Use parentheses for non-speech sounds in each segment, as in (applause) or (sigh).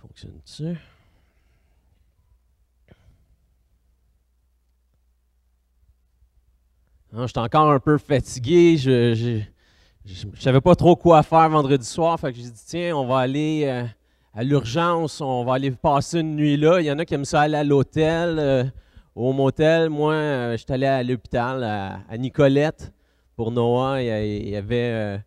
fonctionne-tu? Je suis encore un peu fatigué. Je, je, savais pas trop quoi faire vendredi soir. Fait que j'ai dit, tiens, on va aller euh, à l'urgence, on va aller passer une nuit là. Il y en a qui aiment ça à l'hôtel, euh, au motel. Moi, euh, j'étais allé à l'hôpital à, Nicolette pour Noah. Il y avait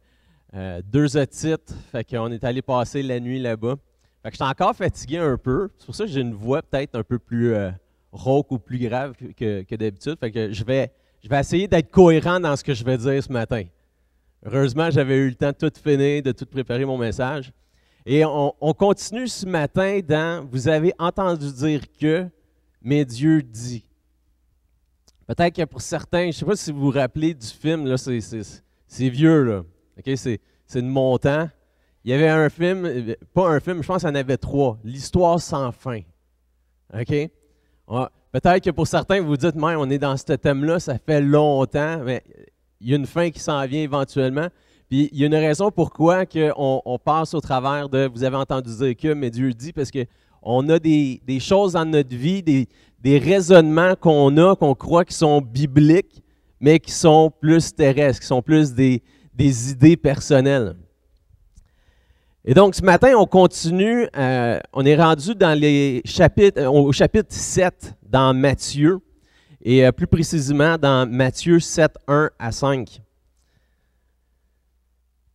deux otites. Fait qu'on est allé passer la nuit là-bas. Fait que je suis encore fatigué un peu. C'est pour ça que j'ai une voix peut-être un peu plus euh, rauque ou plus grave que, d'habitude. Fait que je vais, essayer d'être cohérent dans ce que je vais dire ce matin. Heureusement, j'avais eu le temps de tout finir, de tout préparer mon message. Et on, continue ce matin dans Vous avez entendu dire que, mais Dieu dit. Peut-être que pour certains, je ne sais pas si vous vous rappelez du film, là, c'est, vieux, là. C'est, c'est de mon temps. Il y avait un film, pas un film, je pense qu'il y en avait trois, L'histoire sans fin. OK? Ah, peut-être que pour certains, vous dites, mais on est dans ce thème-là, ça fait longtemps, mais il y a une fin qui s'en vient éventuellement. Puis il y a une raison pourquoi on, on passe au travers de, vous avez entendu dire que, mais Dieu le dit, parce que on a des, choses dans notre vie, des, raisonnements qu'on a, qu'on croit qui sont bibliques, mais qui sont plus terrestres, qui sont plus des, des idées personnelles. Et donc, ce matin, on continue, euh, on est rendu dans euh, au chapitre 7 dans Matthieu, et euh, plus précisément dans Matthieu 7, 1 à 5.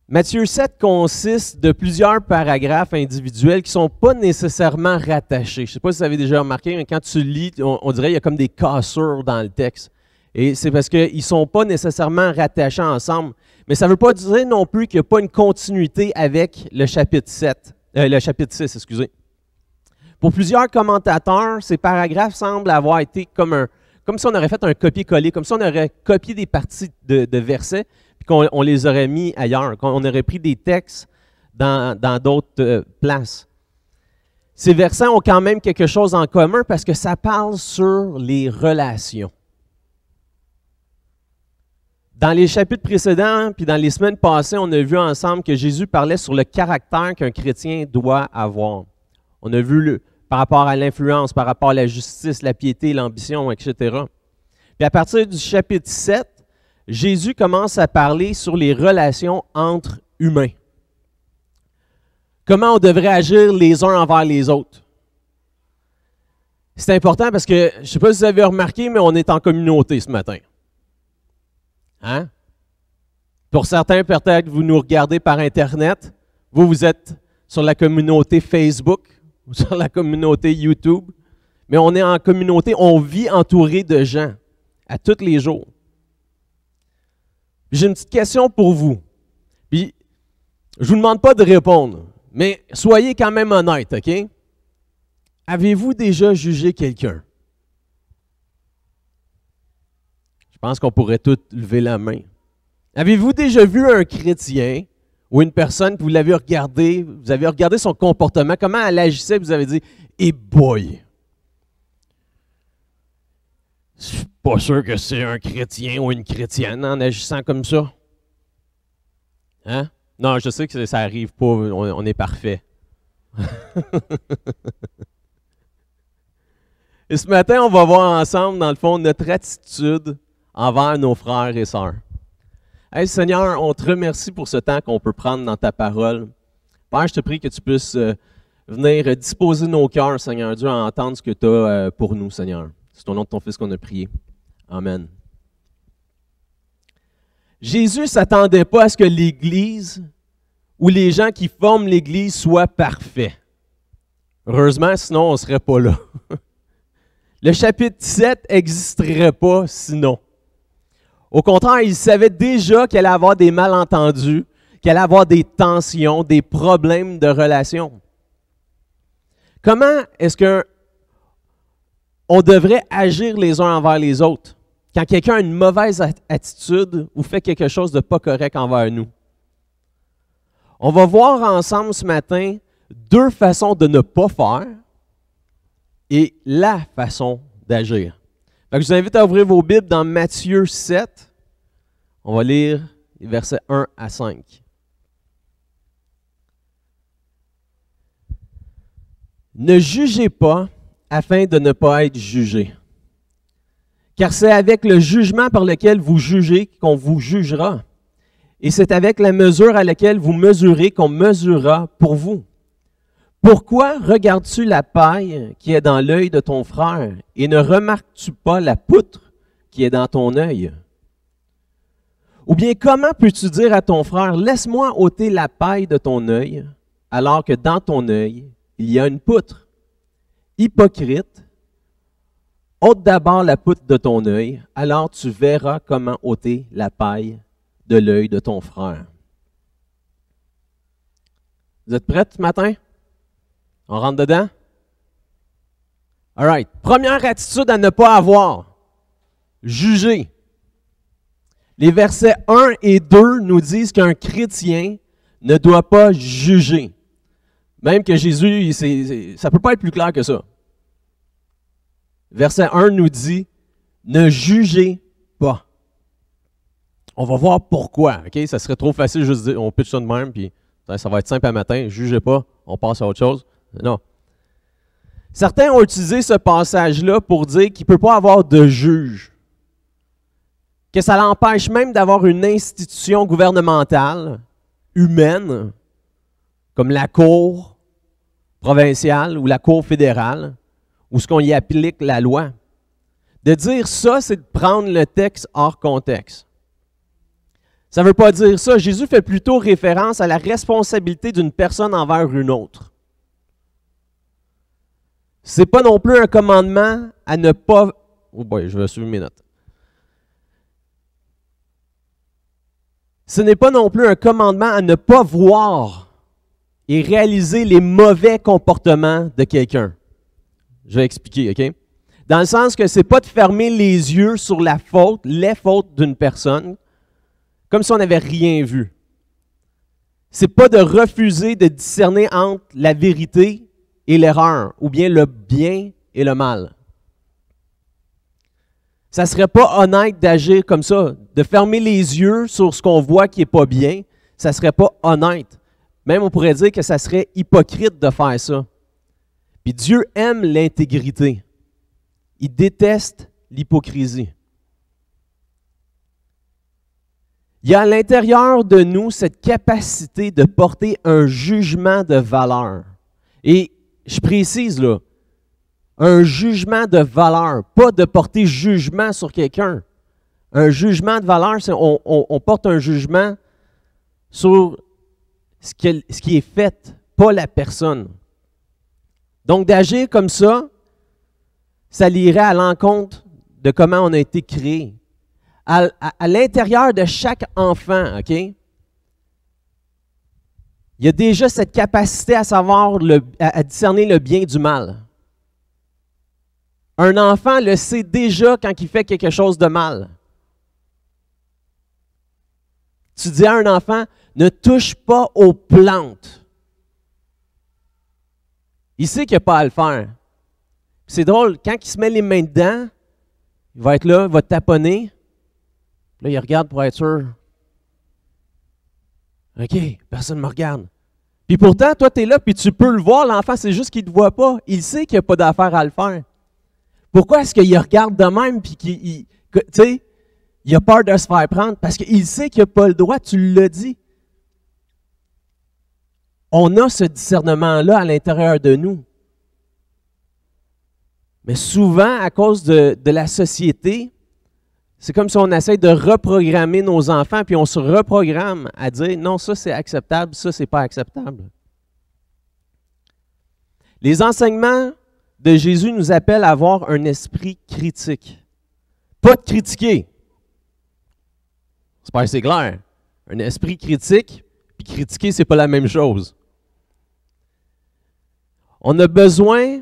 Matthieu 7 consiste de plusieurs paragraphes individuels qui ne sont pas nécessairement rattachés. Je ne sais pas si vous avez déjà remarqué, mais quand tu lis, on, dirait qu'il y a comme des cassures dans le texte. Et c'est parce qu'ils ne sont pas nécessairement rattachés ensemble. Mais ça ne veut pas dire non plus qu'il n'y a pas une continuité avec le chapitre 7, euh, le chapitre 6, excusez. Pour plusieurs commentateurs, ces paragraphes semblent avoir été comme un, comme si on aurait fait un copier-coller, comme si on aurait copié des parties de, versets, puis qu'on les aurait mis ailleurs, qu'on aurait pris des textes dans d'autres euh, places. Ces versets ont quand même quelque chose en commun parce que ça parle sur les relations. Dans les chapitres précédents, puis dans les semaines passées, on a vu ensemble que Jésus parlait sur le caractère qu'un chrétien doit avoir. On a vu le, par rapport à l'influence, par rapport à la justice, la piété, l'ambition, etc. Puis à partir du chapitre 7, Jésus commence à parler sur les relations entre humains. Comment on devrait agir les uns envers les autres. C'est important parce que, je ne sais pas si vous avez remarqué, mais on est en communauté ce matin. Hein? Pour certains, peut-être que vous nous regardez par Internet. Vous, vous êtes sur la communauté Facebook ou (laughs) sur la communauté YouTube. Mais on est en communauté, on vit entouré de gens à tous les jours. J'ai une petite question pour vous. Puis, je ne vous demande pas de répondre, mais soyez quand même honnête, OK? Avez-vous déjà jugé quelqu'un? Je pense qu'on pourrait tous lever la main. Avez-vous déjà vu un chrétien ou une personne que vous l'avez regardé, vous avez regardé son comportement, comment elle agissait, vous avez dit Eh boy! Je suis pas sûr que c'est un chrétien ou une chrétienne en agissant comme ça. Hein? Non, je sais que ça arrive pas, on, on est parfait. (laughs) Et ce matin, on va voir ensemble, dans le fond, notre attitude envers nos frères et sœurs. Seigneur, on te remercie pour ce temps qu'on peut prendre dans ta parole. Père, je te prie que tu puisses euh, venir disposer nos cœurs, Seigneur Dieu, à entendre ce que tu as euh, pour nous, Seigneur. C'est au nom de ton Fils qu'on a prié. Amen. Jésus ne s'attendait pas à ce que l'Église ou les gens qui forment l'Église soient parfaits. Heureusement, sinon on ne serait pas là. (laughs) Le chapitre 7 n'existerait pas sinon. Au contraire, il savait déjà qu'elle allait avoir des malentendus, qu'elle allait avoir des tensions, des problèmes de relation. Comment est-ce qu'on devrait agir les uns envers les autres quand quelqu'un a une mauvaise attitude ou fait quelque chose de pas correct envers nous? On va voir ensemble ce matin deux façons de ne pas faire et la façon d'agir je vous invite à ouvrir vos Bibles dans Matthieu 7. On va lire les versets 1 à 5. Ne jugez pas afin de ne pas être jugé. Car c'est avec le jugement par lequel vous jugez qu'on vous jugera. Et c'est avec la mesure à laquelle vous mesurez qu'on mesurera pour vous. Pourquoi regardes-tu la paille qui est dans l'œil de ton frère et ne remarques-tu pas la poutre qui est dans ton œil? Ou bien comment peux-tu dire à ton frère, laisse-moi ôter la paille de ton œil, alors que dans ton œil, il y a une poutre? Hypocrite, ôte d'abord la poutre de ton œil, alors tu verras comment ôter la paille de l'œil de ton frère. Vous êtes prêts ce matin? On rentre dedans? All right. Première attitude à ne pas avoir. Juger. Les versets 1 et 2 nous disent qu'un chrétien ne doit pas juger. Même que Jésus, ça ne peut pas être plus clair que ça. Verset 1 nous dit, ne jugez pas. On va voir pourquoi. Ok, Ça serait trop facile juste on pitch ça de même, puis ça va être simple à matin, jugez pas, on passe à autre chose. Non. Certains ont utilisé ce passage-là pour dire qu'il ne peut pas avoir de juge, que ça l'empêche même d'avoir une institution gouvernementale, humaine, comme la Cour provinciale ou la Cour fédérale, ou ce qu'on y applique la loi. De dire ça, c'est de prendre le texte hors contexte. Ça ne veut pas dire ça. Jésus fait plutôt référence à la responsabilité d'une personne envers une autre. C'est pas non plus un commandement à ne pas. Oh je vais mes notes. Ce n'est pas non plus un commandement à ne pas voir et réaliser les mauvais comportements de quelqu'un. Je vais expliquer, OK? Dans le sens que c'est pas de fermer les yeux sur la faute, les fautes d'une personne, comme si on n'avait rien vu. C'est pas de refuser de discerner entre la vérité et l'erreur, ou bien le bien et le mal. Ça ne serait pas honnête d'agir comme ça, de fermer les yeux sur ce qu'on voit qui n'est pas bien. Ça ne serait pas honnête. Même on pourrait dire que ça serait hypocrite de faire ça. Puis Dieu aime l'intégrité. Il déteste l'hypocrisie. Il y a à l'intérieur de nous cette capacité de porter un jugement de valeur. Et je précise là, un jugement de valeur, pas de porter jugement sur quelqu'un. Un jugement de valeur, c'est on, porte un jugement sur ce qui, est fait, pas la personne. Donc d'agir comme ça, ça lirait à l'encontre de comment on a été créé. à l'intérieur de chaque enfant, OK? Il y a déjà cette capacité à savoir, à, discerner le bien du mal. Un enfant le sait déjà quand il fait quelque chose de mal. Tu dis à un enfant, ne touche pas aux plantes. Il sait qu'il n'y a pas à le faire. C'est drôle, quand il se met les mains dedans, il va être là, il va taponner. Là, il regarde pour être sûr. OK, personne ne me regarde. Puis pourtant, toi, tu es là, puis tu peux le voir, l'enfant, c'est juste qu'il ne te voit pas. Il sait qu'il n'y a pas d'affaire à le faire. Pourquoi est-ce qu'il regarde de même, puis qu'il. Tu sais, il a peur de se faire prendre parce qu'il sait qu'il n'a pas le droit, tu le dis. On a ce discernement-là à l'intérieur de nous. Mais souvent, à cause de la société, c'est comme si on essaye de reprogrammer nos enfants, puis on se reprogramme à dire non, ça c'est acceptable, ça c'est pas acceptable. Les enseignements de Jésus nous appellent à avoir un esprit critique. Pas de critiquer. C'est pas assez clair. Un esprit critique, puis critiquer, c'est pas la même chose. On a besoin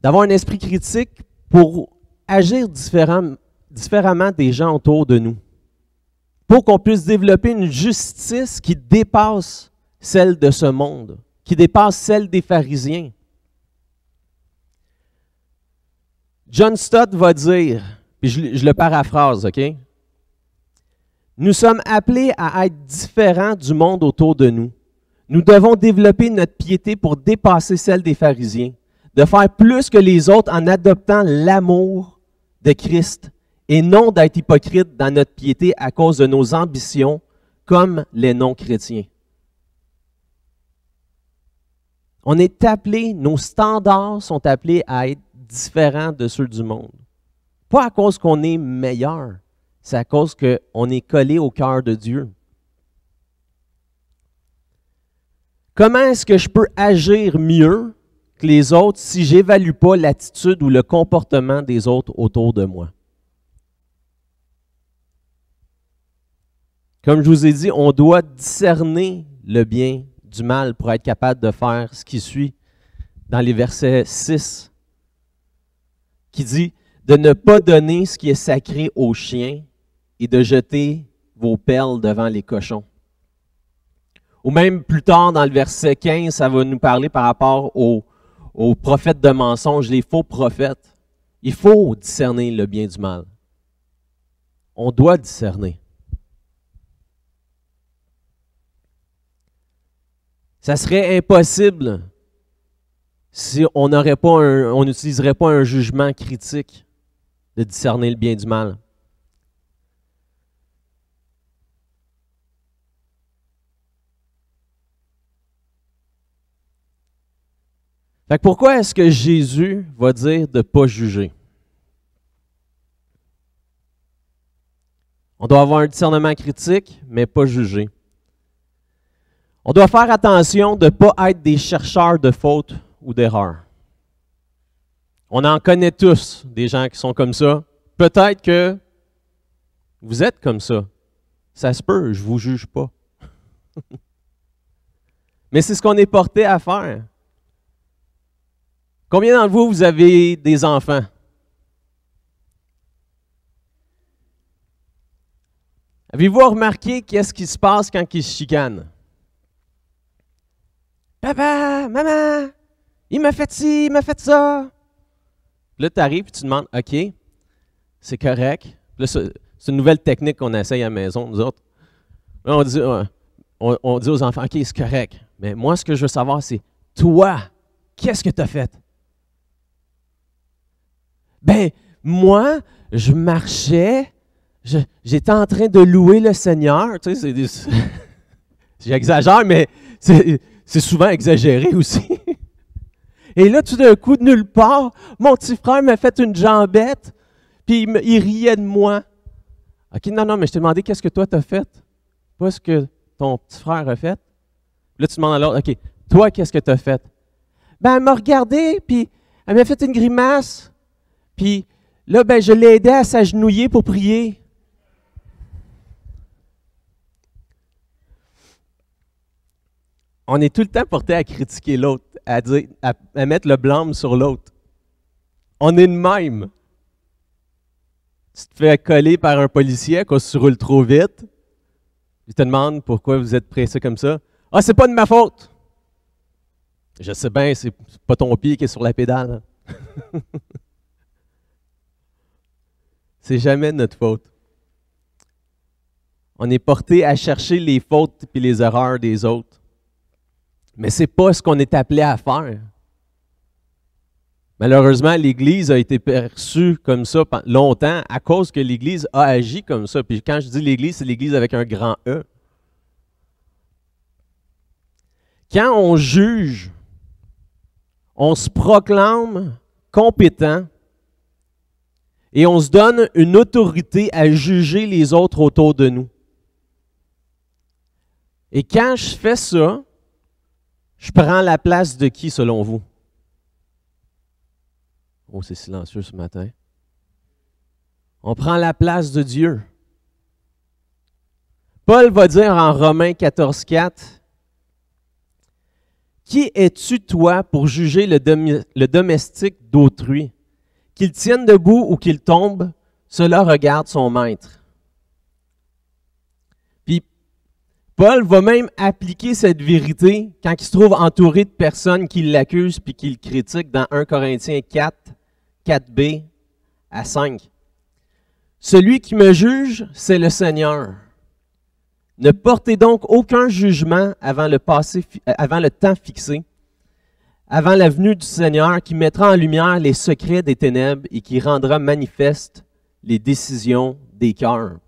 d'avoir un esprit critique pour agir différemment des gens autour de nous pour qu'on puisse développer une justice qui dépasse celle de ce monde, qui dépasse celle des pharisiens. John Stott va dire, puis je, je le paraphrase, OK? Nous sommes appelés à être différents du monde autour de nous. Nous devons développer notre piété pour dépasser celle des pharisiens de faire plus que les autres en adoptant l'amour de Christ et non d'être hypocrite dans notre piété à cause de nos ambitions comme les non-chrétiens. On est appelé, nos standards sont appelés à être différents de ceux du monde. Pas à cause qu'on est meilleur, c'est à cause qu'on est collé au cœur de Dieu. Comment est-ce que je peux agir mieux les autres si j'évalue pas l'attitude ou le comportement des autres autour de moi. Comme je vous ai dit, on doit discerner le bien du mal pour être capable de faire ce qui suit dans les versets 6, qui dit de ne pas donner ce qui est sacré aux chiens et de jeter vos perles devant les cochons. Ou même plus tard dans le verset 15, ça va nous parler par rapport au aux prophètes de mensonges, les faux prophètes. Il faut discerner le bien du mal. On doit discerner. Ça serait impossible si on on n'utiliserait pas un jugement critique de discerner le bien du mal. pourquoi est-ce que Jésus va dire de ne pas juger? On doit avoir un discernement critique, mais pas juger. On doit faire attention de ne pas être des chercheurs de fautes ou d'erreurs. On en connaît tous des gens qui sont comme ça. Peut-être que vous êtes comme ça. Ça se peut, je ne vous juge pas. (laughs) mais c'est ce qu'on est porté à faire. Combien d'entre vous, vous avez des enfants? Avez-vous remarqué qu'est-ce qui se passe quand ils se chicanent? Papa, maman, il m'a fait ci, il m'a fait ça. là, tu arrives et tu demandes, OK, c'est correct. c'est une nouvelle technique qu'on essaye à la maison, nous autres. on dit, euh, on dit aux enfants, OK, c'est correct. Mais moi, ce que je veux savoir, c'est toi, qu'est-ce que tu as fait? Ben, moi, je marchais, j'étais en train de louer le Seigneur. Tu sais, des... (laughs) J'exagère, mais c'est souvent exagéré aussi. (laughs) Et là, tout d'un coup, de nulle part, mon petit frère m'a fait une jambette, puis il, riait de moi. OK, non, non, mais je te demandais qu'est-ce que toi t'as fait, pas ce que ton petit frère a fait. Là, tu demandes à l'autre, OK, toi, qu'est-ce que t'as fait? Ben, elle m'a regardé, puis elle m'a fait une grimace. Puis là, ben, je l'ai aidé à s'agenouiller pour prier. On est tout le temps porté à critiquer l'autre, à, à, mettre le blâme sur l'autre. On est le même. Tu te fais coller par un policier quand tu roules trop vite. Il te demande pourquoi vous êtes pressé comme ça. Ah, c'est pas de ma faute. Je sais bien, c'est pas ton pied qui est sur la pédale. Hein. (laughs) C'est jamais notre faute. On est porté à chercher les fautes et les erreurs des autres. Mais ce n'est pas ce qu'on est appelé à faire. Malheureusement, l'Église a été perçue comme ça longtemps à cause que l'Église a agi comme ça. Puis quand je dis l'Église, c'est l'Église avec un grand E. Quand on juge, on se proclame compétent et on se donne une autorité à juger les autres autour de nous. Et quand je fais ça, je prends la place de qui selon vous? Oh, c'est silencieux ce matin. On prend la place de Dieu. Paul va dire en Romains 14, 4, Qui es-tu, toi, pour juger le, le domestique d'autrui? Qu'il tienne debout ou qu'il tombe, cela regarde son maître. Puis Paul va même appliquer cette vérité quand il se trouve entouré de personnes qui l'accusent puis qui le critiquent dans 1 Corinthiens 4, 4b à 5. Celui qui me juge, c'est le Seigneur. Ne portez donc aucun jugement avant le, passé, euh, avant le temps fixé avant la venue du Seigneur qui mettra en lumière les secrets des ténèbres et qui rendra manifestes les décisions des cœurs.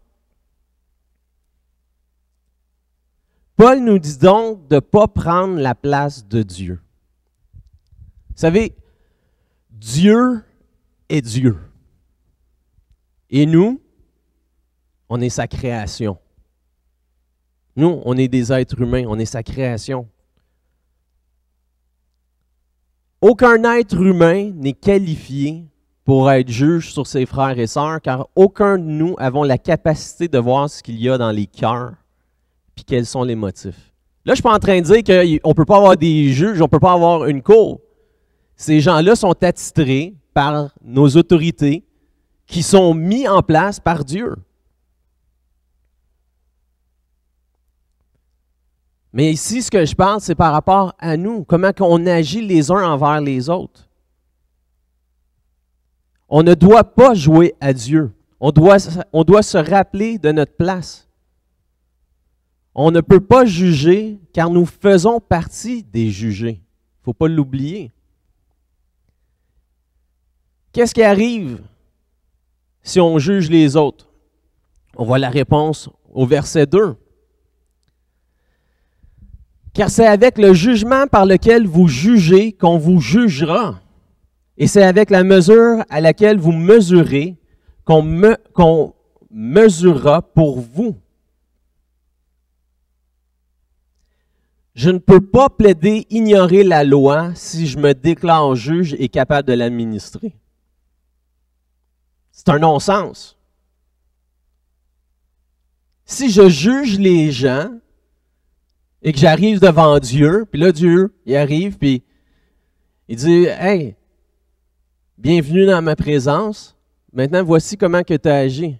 Paul nous dit donc de ne pas prendre la place de Dieu. Vous savez, Dieu est Dieu. Et nous, on est sa création. Nous, on est des êtres humains, on est sa création. Aucun être humain n'est qualifié pour être juge sur ses frères et sœurs, car aucun de nous avons la capacité de voir ce qu'il y a dans les cœurs, et quels sont les motifs. Là, je suis pas en train de dire qu'on ne peut pas avoir des juges, on ne peut pas avoir une cour. Ces gens-là sont attitrés par nos autorités qui sont mis en place par Dieu. Mais ici, ce que je parle, c'est par rapport à nous, comment on agit les uns envers les autres. On ne doit pas jouer à Dieu. On doit, on doit se rappeler de notre place. On ne peut pas juger car nous faisons partie des jugés. Il ne faut pas l'oublier. Qu'est-ce qui arrive si on juge les autres? On voit la réponse au verset 2. Car c'est avec le jugement par lequel vous jugez qu'on vous jugera. Et c'est avec la mesure à laquelle vous mesurez qu'on me, mesurera pour vous. Je ne peux pas plaider ignorer la loi si je me déclare juge et capable de l'administrer. C'est un non-sens. Si je juge les gens, et que j'arrive devant Dieu, puis là, Dieu, il arrive, puis il dit, Hey, bienvenue dans ma présence. Maintenant, voici comment que tu as agi.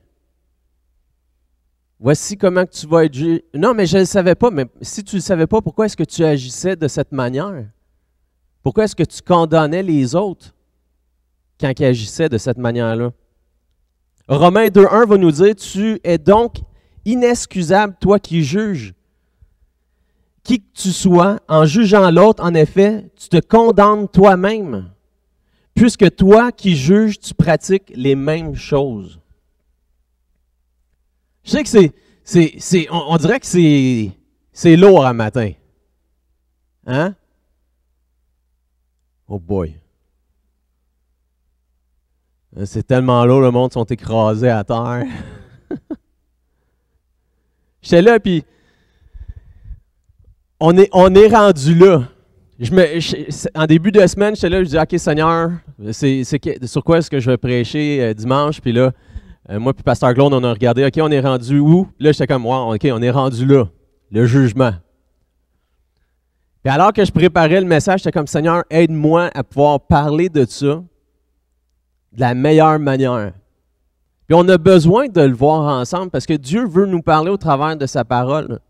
Voici comment que tu vas être Non, mais je ne le savais pas. Mais si tu ne le savais pas, pourquoi est-ce que tu agissais de cette manière? Pourquoi est-ce que tu condamnais les autres quand ils agissaient de cette manière-là? Romains 2.1 va nous dire, Tu es donc inexcusable, toi qui juges qui que tu sois, en jugeant l'autre, en effet, tu te condamnes toi-même, puisque toi qui juges, tu pratiques les mêmes choses. Je sais que c'est, c'est, on, dirait que c'est, c'est lourd un matin. Hein? Oh boy. Hein, c'est tellement lourd, le monde sont écrasés à terre. (laughs) J'étais là, puis on est, on est rendu là. Je me, en début de semaine, j'étais là, je dis OK, Seigneur, c'est, sur quoi est-ce que je vais prêcher euh, dimanche? Puis là, euh, moi puis Pasteur Claude, on a regardé OK, on est rendu où? Là, j'étais comme wow, OK, on est rendu là, le jugement. Puis alors que je préparais le message, j'étais comme Seigneur, aide-moi à pouvoir parler de ça de la meilleure manière. Puis on a besoin de le voir ensemble parce que Dieu veut nous parler au travers de sa parole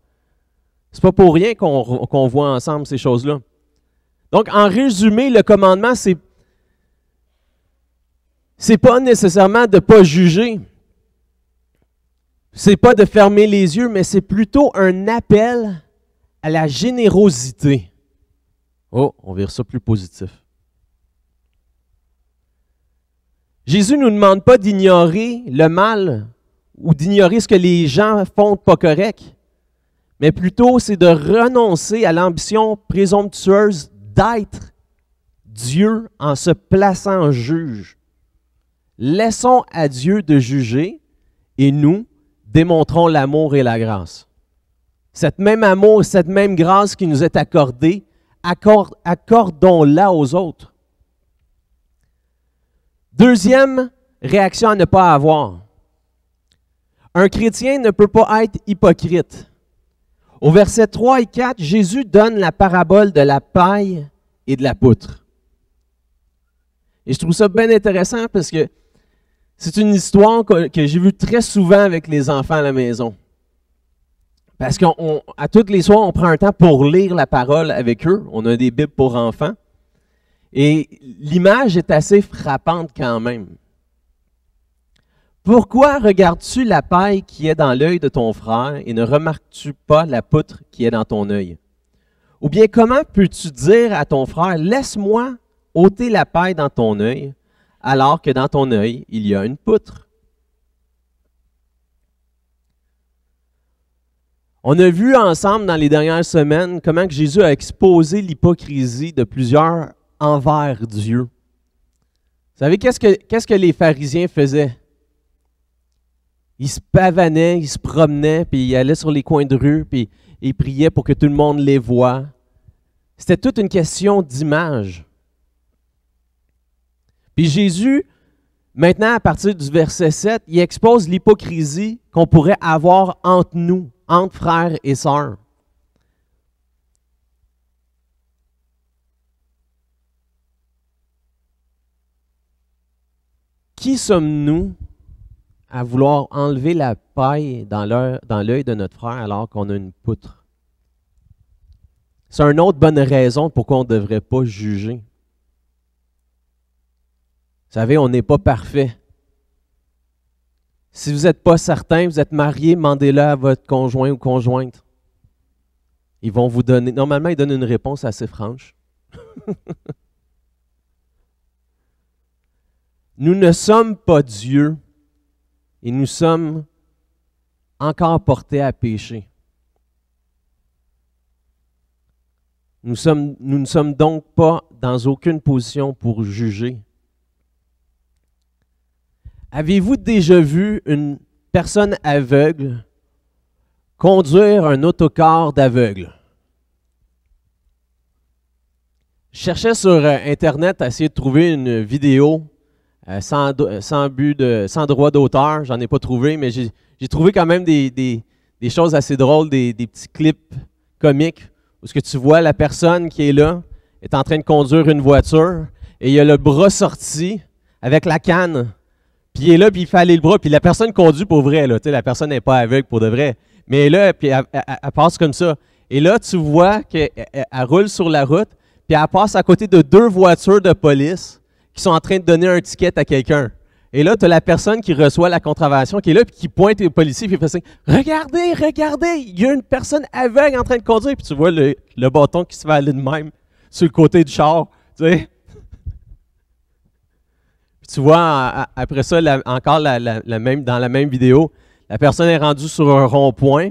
n'est pas pour rien qu'on voit ensemble ces choses-là. Donc, en résumé, le commandement, c'est c'est pas nécessairement de ne pas juger. C'est pas de fermer les yeux, mais c'est plutôt un appel à la générosité. Oh, on vire ça plus positif. Jésus ne nous demande pas d'ignorer le mal ou d'ignorer ce que les gens font pas correct mais plutôt c'est de renoncer à l'ambition présomptueuse d'être Dieu en se plaçant en juge. Laissons à Dieu de juger et nous démontrons l'amour et la grâce. Cette même amour, cette même grâce qui nous est accordée, accordons-la aux autres. Deuxième réaction à ne pas avoir. Un chrétien ne peut pas être hypocrite. Au verset 3 et 4, Jésus donne la parabole de la paille et de la poutre. Et je trouve ça bien intéressant parce que c'est une histoire que, j'ai vue très souvent avec les enfants à la maison. Parce qu'à toutes les soirs, on prend un temps pour lire la parole avec eux. On a des Bibles pour enfants. Et l'image est assez frappante quand même. Pourquoi regardes-tu la paille qui est dans l'œil de ton frère et ne remarques-tu pas la poutre qui est dans ton œil? Ou bien comment peux-tu dire à ton frère, laisse-moi ôter la paille dans ton œil, alors que dans ton œil, il y a une poutre? On a vu ensemble dans les dernières semaines comment que Jésus a exposé l'hypocrisie de plusieurs envers Dieu. Vous savez, qu'est-ce que les pharisiens faisaient? Il se pavanait, il se promenait, puis il allait sur les coins de rue, puis il priait pour que tout le monde les voie. C'était toute une question d'image. Puis Jésus, maintenant, à partir du verset 7, il expose l'hypocrisie qu'on pourrait avoir entre nous, entre frères et sœurs. Qui sommes-nous à vouloir enlever la paille dans l'œil de notre frère alors qu'on a une poutre. C'est une autre bonne raison pourquoi on ne devrait pas juger. Vous savez, on n'est pas parfait. Si vous n'êtes pas certain, vous êtes marié, demandez-le à votre conjoint ou conjointe. Ils vont vous donner. Normalement, ils donnent une réponse assez franche. (laughs) Nous ne sommes pas Dieu et nous sommes encore portés à pécher. Nous, ne sommes donc pas dans aucune position pour juger. Avez-vous déjà vu une personne aveugle conduire un autocar d'aveugle? Cherchez sur euh, Internet à essayer de trouver une vidéo euh, euh, sans, but de, sans droit d'auteur. J'en ai pas trouvé, mais j'ai trouvé quand même des, choses assez drôles, des, petits clips comiques où ce que tu vois la personne qui est là est en train de conduire une voiture et il y a le bras sorti avec la canne. Puis il est là, puis il fait aller le bras. Puis la personne conduit pour vrai. la personne n'est pas aveugle pour de vrai. Mais elle là, puis elle, passe comme ça. Et là, tu vois qu'elle roule sur la route, puis elle passe à côté de deux voitures de police qui sont en train de donner un ticket à quelqu'un. Et là, tu as la personne qui reçoit la contravention qui est là, puis qui pointe les policiers, puis il fait ça. Regardez, regardez, il y a une personne aveugle en train de conduire, puis tu vois le, le bâton qui se fait aller de même sur le côté du char. Tu (laughs) Puis tu vois, après ça, encore la, même, dans la même vidéo, la personne est rendue sur un rond-point.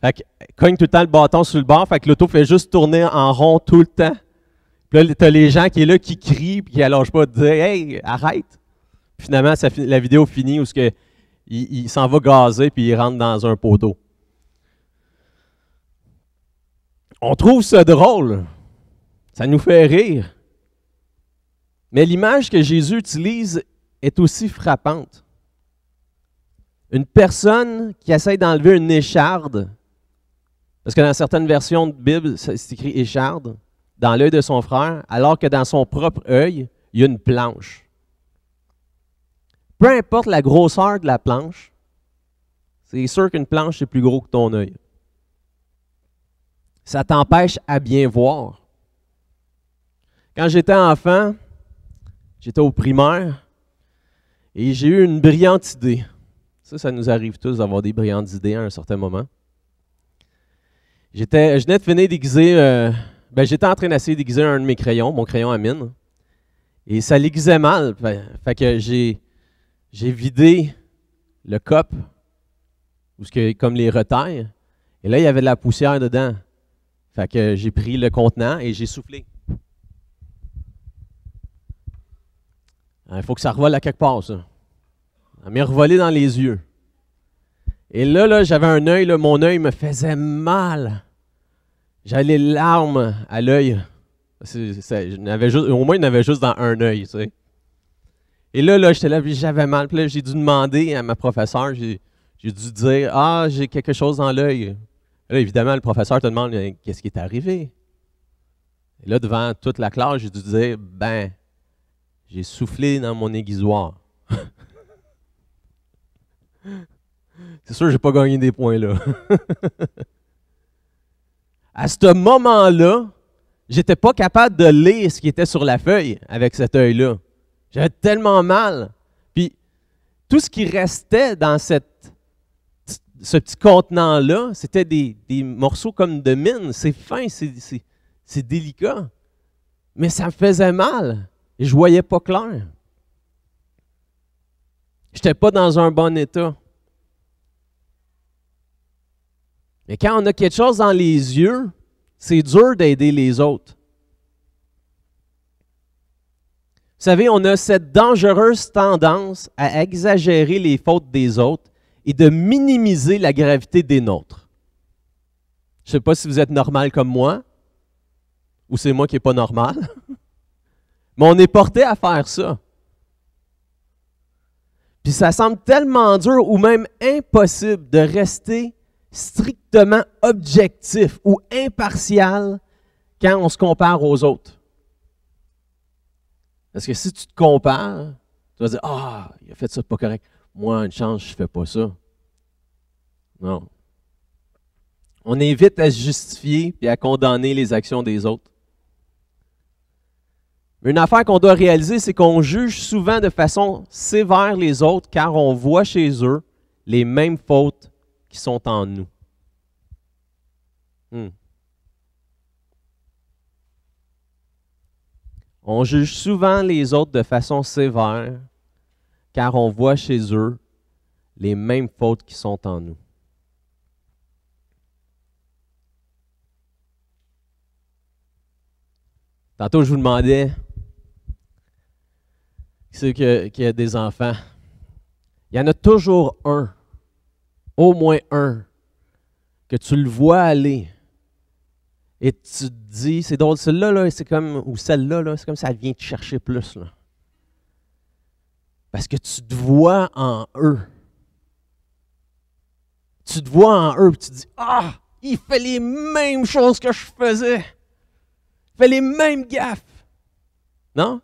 Fait que, cogne tout le temps le bâton sur le bord, fait que l'auto fait juste tourner en rond tout le temps. Puis là, tu as les gens qui est là, qui crient, puis qui allongent pas, de dire Hey, arrête. finalement, la vidéo finit où que, il, s'en va gazer, puis il rentre dans un pot d'eau. On trouve ça drôle. Ça nous fait rire. Mais l'image que Jésus utilise est aussi frappante. Une personne qui essaie d'enlever une écharde, parce que dans certaines versions de Bible, c'est écrit écharde, dans l'œil de son frère, alors que dans son propre œil, il y a une planche. Peu importe la grosseur de la planche, c'est sûr qu'une planche est plus gros que ton œil. Ça t'empêche à bien voir. Quand j'étais enfant, j'étais au primaire et j'ai eu une brillante idée. Ça, ça nous arrive tous d'avoir des brillantes idées à un certain moment. J'étais, je venais de ben, j'étais en train d'essayer d'aiguiser un de mes crayons, mon crayon à mine. Et ça l'aiguisait mal. Fait, que j'ai, vidé le cop, que, comme les retailles. Et là, il y avait de la poussière dedans. Fait que j'ai pris le contenant et j'ai soufflé. Il hein, faut que ça revole à quelque part, ça. Ça m'est revolé dans les yeux. Et là, là j'avais un œil, mon œil me faisait mal. J'avais les larmes à l'œil. Au moins, il y en avait juste dans un œil, Et là, là j'étais là, j'avais mal. Puis j'ai dû demander à ma professeure, j'ai dû dire Ah, j'ai quelque chose dans l'œil. Là, évidemment, le professeur te demande Qu'est-ce qui est arrivé Et là, devant toute la classe, j'ai dû dire Ben, j'ai soufflé dans mon aiguisoire. (laughs) » C'est sûr, j'ai pas gagné des points là. (laughs) À ce moment-là, j'étais pas capable de lire ce qui était sur la feuille avec cet œil-là. J'avais tellement mal. Puis tout ce qui restait dans ce petit contenant-là, c'était des, morceaux comme de mine. C'est fin, c'est délicat. Mais ça me faisait mal. Je voyais pas clair. J'étais pas dans un bon état. Mais quand on a quelque chose dans les yeux, c'est dur d'aider les autres. Vous savez, on a cette dangereuse tendance à exagérer les fautes des autres et de minimiser la gravité des nôtres. Je ne sais pas si vous êtes normal comme moi, ou c'est moi qui n'ai pas normal, (laughs) mais on est porté à faire ça. Puis ça semble tellement dur ou même impossible de rester strictement objectif ou impartial quand on se compare aux autres. Parce que si tu te compares, tu vas dire Ah, il a fait ça pas correct. Moi, une chance, je fais pas ça. Non. On évite à se justifier et à condamner les actions des autres. Mais une affaire qu'on doit réaliser, c'est qu'on juge souvent de façon sévère les autres car on voit chez eux les mêmes fautes qui sont en nous. Hmm. On juge souvent les autres de façon sévère car on voit chez eux les mêmes fautes qui sont en nous. Tantôt, je vous demandais, c'est qui qu'il y a des enfants. Il y en a toujours un au moins un. Que tu le vois aller. Et tu te dis, c'est drôle, celle là là, c'est comme, ou celle-là, là, c'est comme ça, elle vient te chercher plus. Parce que tu te vois en eux. Tu te vois en eux, puis tu te dis, ah, il fait les mêmes choses que je faisais. Il fait les mêmes gaffes. Non?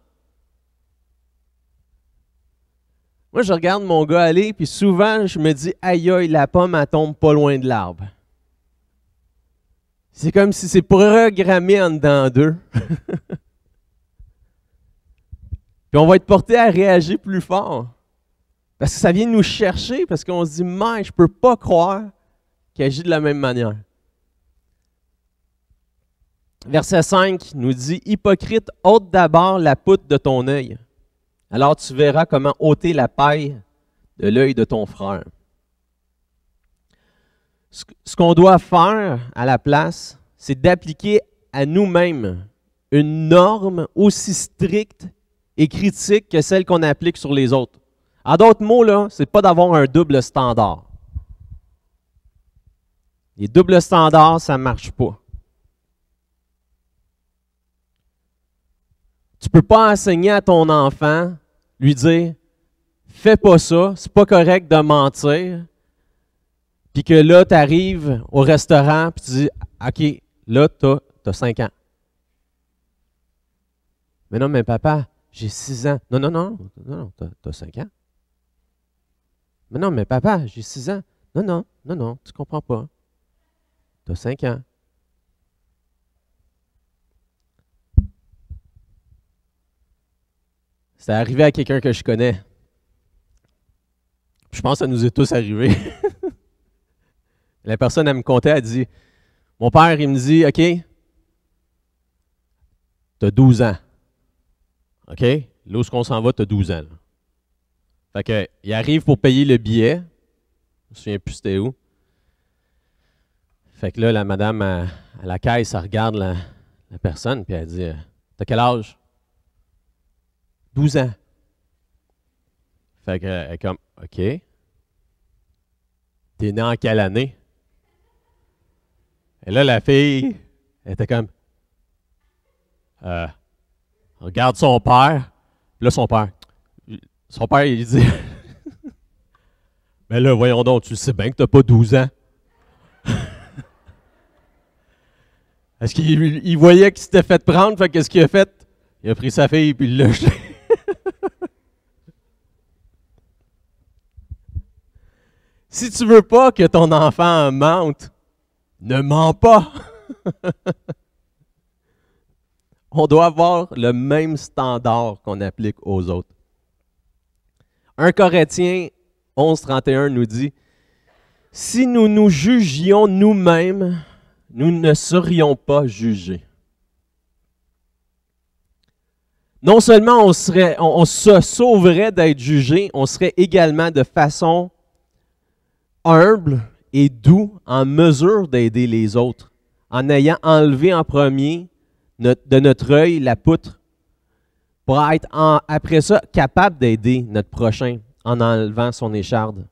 Moi, je regarde mon gars aller, puis souvent, je me dis, aïe aïe, la pomme, elle tombe pas loin de l'arbre. C'est comme si c'est programmé en dedans d'eux. (laughs) puis on va être porté à réagir plus fort. Parce que ça vient nous chercher, parce qu'on se dit, mais je peux pas croire qu'il agit de la même manière. Verset 5 nous dit, Hypocrite, ôte d'abord la poutre de ton œil alors tu verras comment ôter la paille de l'œil de ton frère. Ce qu'on doit faire à la place, c'est d'appliquer à nous-mêmes une norme aussi stricte et critique que celle qu'on applique sur les autres. En d'autres mots, ce c'est pas d'avoir un double standard. Les doubles standards, ça marche pas. Tu peux pas enseigner à ton enfant, lui dire fais pas ça, c'est pas correct de mentir. Puis que là, tu arrives au restaurant, puis tu dis OK, là, tu as, 5 ans. Mais non, mais papa, j'ai 6 ans. Non, non, non, non, non, t'as 5 ans. Mais non, mais papa, j'ai 6 ans. Non, non, non, non, tu comprends pas. T'as 5 ans. C'est arrivé à quelqu'un que je connais. Je pense que ça nous est tous arrivé. (laughs) La personne, elle me comptait, elle dit Mon père, il me dit OK, t'as 12 ans. OK Là où qu'on s'en va, t'as 12 ans. Fait que, il arrive pour payer le billet. Je me souviens plus c'était où. Fait que là, la madame à, la caisse, elle regarde la, la personne, puis elle dit T'as quel âge 12 ans. Fait qu'elle est comme, OK. T'es né en quelle année? Et là, la fille, elle était comme, euh, regarde son père. Là, son père, son père, il dit, (laughs) mais là, voyons donc, tu sais bien que t'as pas 12 ans. (laughs) Est-ce qu'il voyait qu'il s'était fait prendre? Fait qu'est-ce qu'il a fait? Il a pris sa fille puis il l'a jeté. Si tu veux pas que ton enfant mente, ne mens pas. (laughs) On doit avoir le même standard qu'on applique aux autres. 1 Corinthiens 11, 31 nous dit Si nous nous jugions nous-mêmes, nous ne serions pas jugés. Non seulement on, on se sauverait d'être jugé, on serait également de façon humble et doux en mesure d'aider les autres, en ayant enlevé en premier de notre œil la poutre, pour être après ça capable d'aider notre prochain en enlevant son écharde.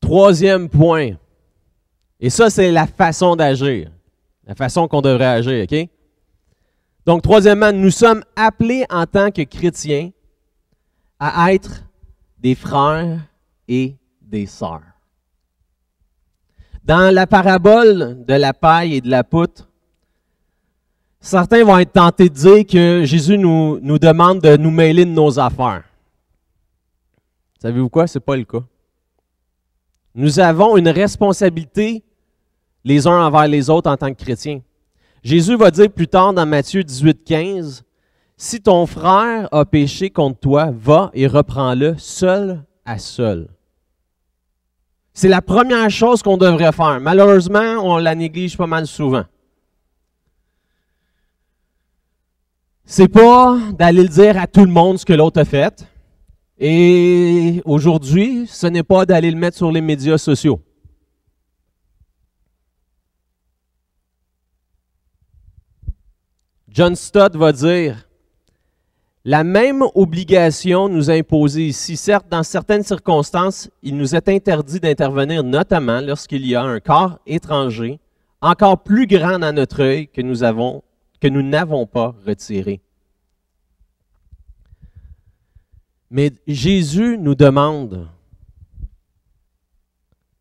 Troisième point, et ça c'est la façon d'agir, la façon qu'on devrait agir, OK? Donc, troisièmement, nous sommes appelés en tant que chrétiens à être des frères et des sœurs. Dans la parabole de la paille et de la poutre, certains vont être tentés de dire que Jésus nous, nous demande de nous mêler de nos affaires. Savez-vous quoi? Ce n'est pas le cas. Nous avons une responsabilité les uns envers les autres en tant que chrétiens. Jésus va dire plus tard dans Matthieu 18, 15, Si ton frère a péché contre toi, va et reprends-le seul à seul. C'est la première chose qu'on devrait faire. Malheureusement, on la néglige pas mal souvent. C'est pas d'aller le dire à tout le monde ce que l'autre a fait. Et aujourd'hui, ce n'est pas d'aller le mettre sur les médias sociaux. John Stott va dire, la même obligation nous est imposée ici. Certes, dans certaines circonstances, il nous est interdit d'intervenir, notamment lorsqu'il y a un corps étranger encore plus grand à notre œil que nous que nous n'avons pas retiré. Mais Jésus nous demande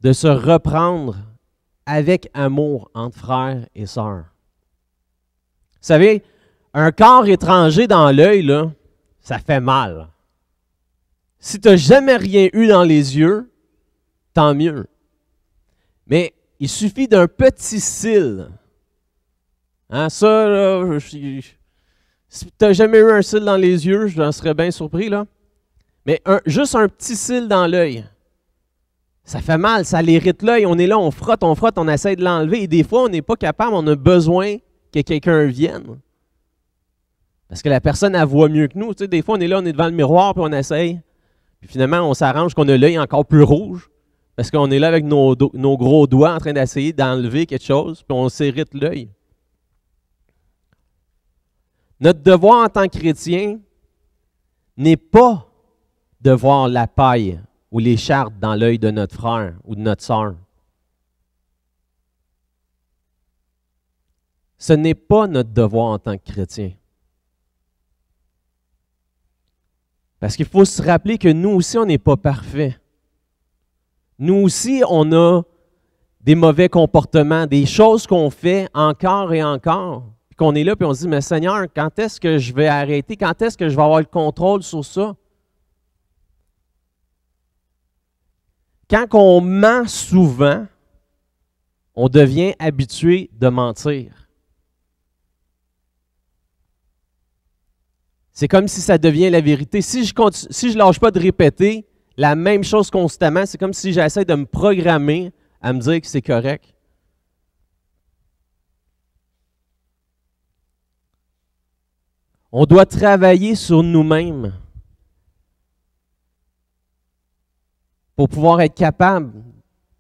de se reprendre avec amour entre frères et sœurs savez, un corps étranger dans l'œil, là, ça fait mal. Si tu n'as jamais rien eu dans les yeux, tant mieux. Mais il suffit d'un petit cil. Hein, ça, là, si tu n'as jamais eu un cil dans les yeux, je serais bien surpris, là. Mais juste un petit cil dans l'œil, ça fait mal, ça l'irrite l'œil. On est là, on frotte, on frotte, on essaie de l'enlever. Et des fois, on n'est pas capable, on a besoin que quelqu'un vienne. Parce que la personne, la voit mieux que nous. Tu sais, des fois, on est là, on est devant le miroir, puis on essaye. Puis finalement, on s'arrange qu'on a l'œil encore plus rouge. Parce qu'on est là avec nos, gros doigts en train d'essayer d'enlever quelque chose, puis on s'irrite l'œil. Notre devoir en tant que chrétien n'est pas de voir la paille ou les chartes dans l'œil de notre frère ou de notre sœur. Ce n'est pas notre devoir en tant que chrétien. Parce qu'il faut se rappeler que nous aussi, on n'est pas parfait. Nous aussi, on a des mauvais comportements, des choses qu'on fait encore et encore. Puis qu'on est là, puis on se dit, mais Seigneur, quand est-ce que je vais arrêter? Quand est-ce que je vais avoir le contrôle sur ça? Quand on ment souvent, on devient habitué de mentir. C'est comme si ça devient la vérité. Si je ne lâche pas de répéter la même chose constamment, c'est comme si j'essaie de me programmer à me dire que c'est correct. On doit travailler sur nous-mêmes pour pouvoir être capable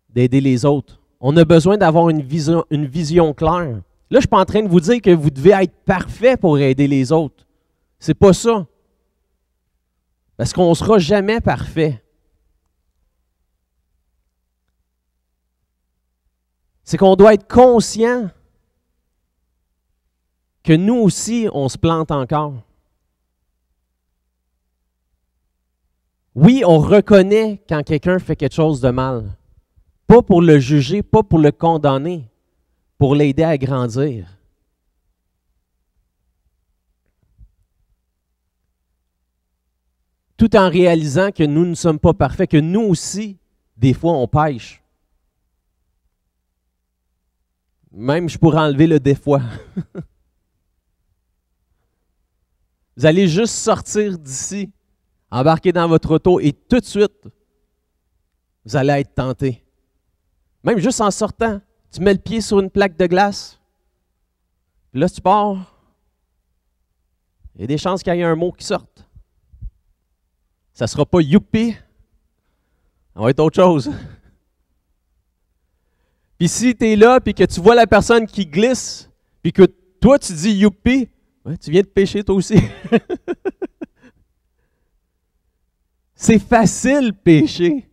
d'aider les autres. On a besoin d'avoir une vision, une vision claire. Là, je ne suis pas en train de vous dire que vous devez être parfait pour aider les autres. C'est pas ça. Parce qu'on ne sera jamais parfait. C'est qu'on doit être conscient que nous aussi, on se plante encore. Oui, on reconnaît quand quelqu'un fait quelque chose de mal. Pas pour le juger, pas pour le condamner, pour l'aider à grandir. tout en réalisant que nous ne sommes pas parfaits, que nous aussi, des fois, on pêche. Même je pourrais enlever le des fois. (laughs) Vous allez juste sortir d'ici, embarquer dans votre auto et tout de suite, vous allez être tenté. Même juste en sortant, tu mets le pied sur une plaque de glace, puis là, tu pars. Il y a des chances qu'il y ait un mot qui sorte. Ça ne sera pas youpi. Ça va être autre chose. Puis si tu es là, puis que tu vois la personne qui glisse, puis que toi tu dis youpi, tu viens de pécher toi aussi. (laughs) C'est facile pécher.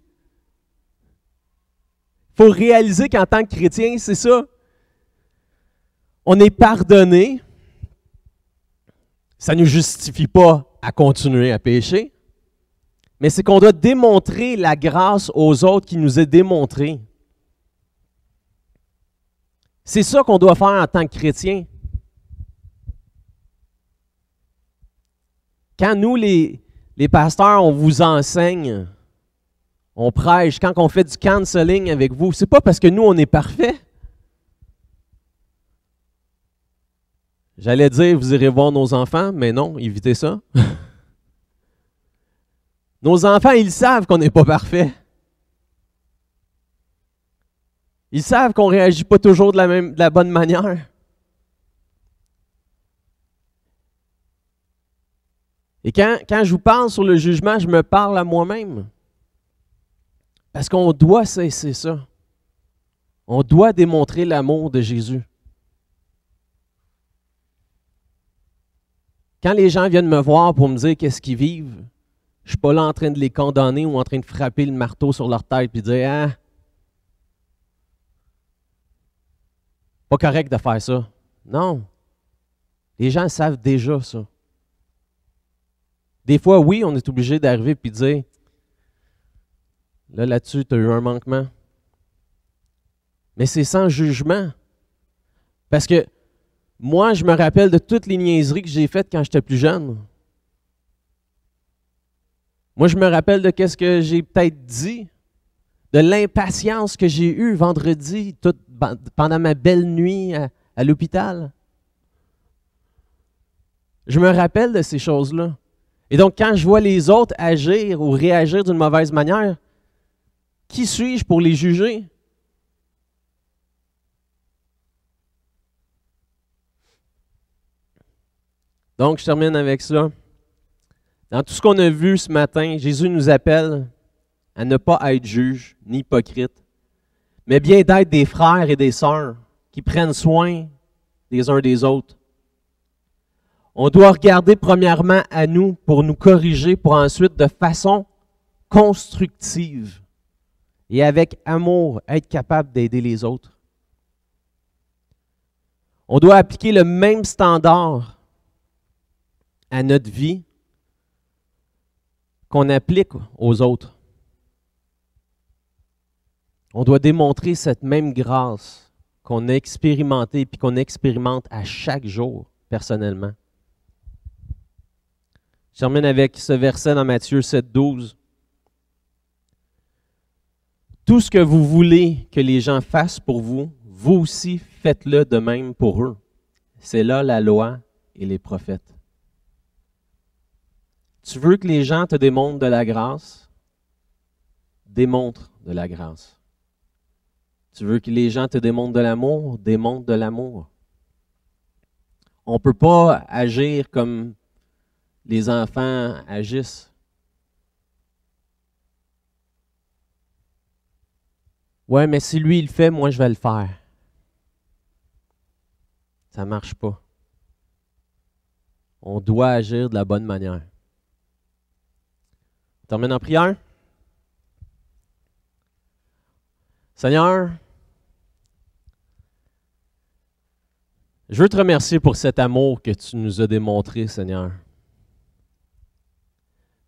Il faut réaliser qu'en tant que chrétien, c'est ça. On est pardonné. Ça ne nous justifie pas à continuer à pécher mais c'est qu'on doit démontrer la grâce aux autres qui nous est démontré. C'est ça qu'on doit faire en tant que chrétien. Quand nous, les, pasteurs, on vous enseigne, on prêche, quand on fait du counseling avec vous, c'est pas parce que nous, on est parfait. J'allais dire, vous irez voir nos enfants, mais non, évitez ça. (laughs) Nos enfants, ils savent qu'on n'est pas parfait. Ils savent qu'on ne réagit pas toujours de la, même, la bonne manière. Et quand, quand, je vous parle sur le jugement, je me parle à moi-même. Parce qu'on doit cesser ça. On doit démontrer l'amour de Jésus. Quand les gens viennent me voir pour me dire qu'est-ce qu'ils vivent, je suis pas là en train de les condamner ou en train de frapper le marteau sur leur tête puis dire Ah, pas correct de faire ça. Non. Les gens savent déjà ça. Des fois, oui, on est obligé d'arriver de dire Là, là-dessus, tu as eu un manquement. Mais c'est sans jugement. Parce que moi, je me rappelle de toutes les niaiseries que j'ai faites quand j'étais plus jeune. Moi, je me rappelle de qu'est-ce que j'ai peut-être dit, de l'impatience que j'ai eue vendredi ben, pendant ma belle nuit à, à l'hôpital. Je me rappelle de ces choses-là. Et donc, quand je vois les autres agir ou réagir d'une mauvaise manière, qui suis-je pour les juger? Donc, je termine avec ça. Dans tout ce qu'on a vu ce matin, Jésus nous appelle à ne pas être juge ni hypocrite, mais bien d'être des frères et des sœurs qui prennent soin des uns des autres. On doit regarder premièrement à nous pour nous corriger, pour ensuite, de façon constructive et avec amour, être capable d'aider les autres. On doit appliquer le même standard à notre vie qu'on applique aux autres. On doit démontrer cette même grâce qu'on a expérimentée puis qu'on expérimente à chaque jour personnellement. Je termine avec ce verset dans Matthieu 7, Tout ce que vous voulez que les gens fassent pour vous, vous aussi faites-le de même pour eux. C'est là la loi et les prophètes. Tu veux que les gens te démontrent de la grâce? Démontre de la grâce. Tu veux que les gens te démontrent de l'amour? Démontre de l'amour. On ne peut pas agir comme les enfants agissent. Ouais, mais si lui il le fait, moi je vais le faire. Ça ne marche pas. On doit agir de la bonne manière termine en prière. Seigneur, je veux te remercier pour cet amour que tu nous as démontré, Seigneur.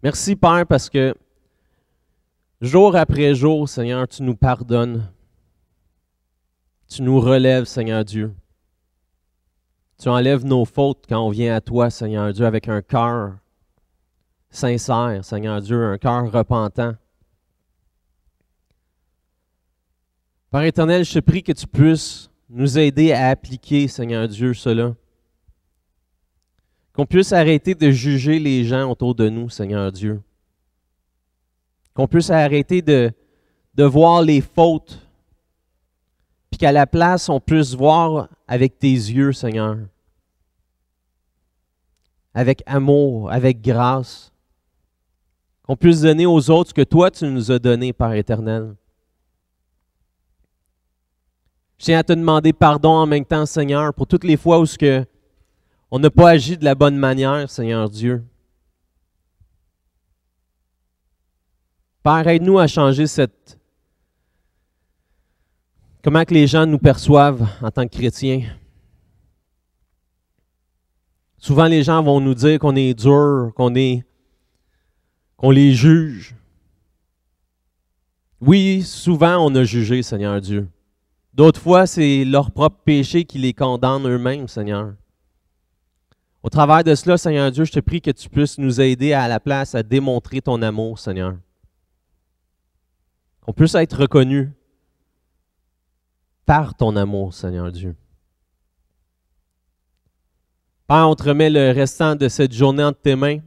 Merci, Père, parce que jour après jour, Seigneur, tu nous pardonnes. Tu nous relèves, Seigneur Dieu. Tu enlèves nos fautes quand on vient à toi, Seigneur Dieu, avec un cœur sincère, Seigneur Dieu, un cœur repentant. Père éternel, je te prie que tu puisses nous aider à appliquer, Seigneur Dieu, cela. Qu'on puisse arrêter de juger les gens autour de nous, Seigneur Dieu. Qu'on puisse arrêter de, de voir les fautes, puis qu'à la place, on puisse voir avec tes yeux, Seigneur. Avec amour, avec grâce qu'on puisse donner aux autres ce que toi tu nous as donné, Père éternel. Je tiens à te demander pardon en même temps, Seigneur, pour toutes les fois où ce que on n'a pas agi de la bonne manière, Seigneur Dieu. Père, aide-nous à changer cette comment que les gens nous perçoivent en tant que chrétiens. Souvent, les gens vont nous dire qu'on est dur, qu'on est on les juge. Oui, souvent on a jugé, Seigneur Dieu. D'autres fois, c'est leur propre péché qui les condamne eux-mêmes, Seigneur. Au travers de cela, Seigneur Dieu, je te prie que tu puisses nous aider à la place à démontrer ton amour, Seigneur. Qu'on puisse être reconnus par ton amour, Seigneur Dieu. Père, on te remet le restant de cette journée entre tes mains.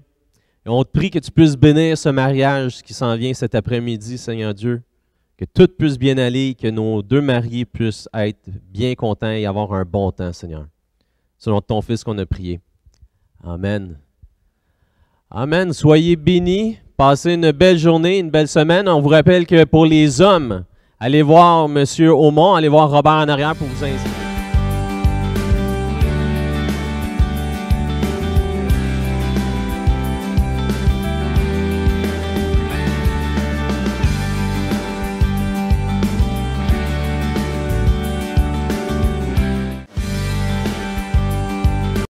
Et on te prie que tu puisses bénir ce mariage qui s'en vient cet après-midi, Seigneur Dieu. Que tout puisse bien aller, que nos deux mariés puissent être bien contents et avoir un bon temps, Seigneur. Selon ton Fils qu'on a prié. Amen. Amen. Soyez bénis. Passez une belle journée, une belle semaine. On vous rappelle que pour les hommes, allez voir M. Aumont, allez voir Robert en arrière pour vous inscrire.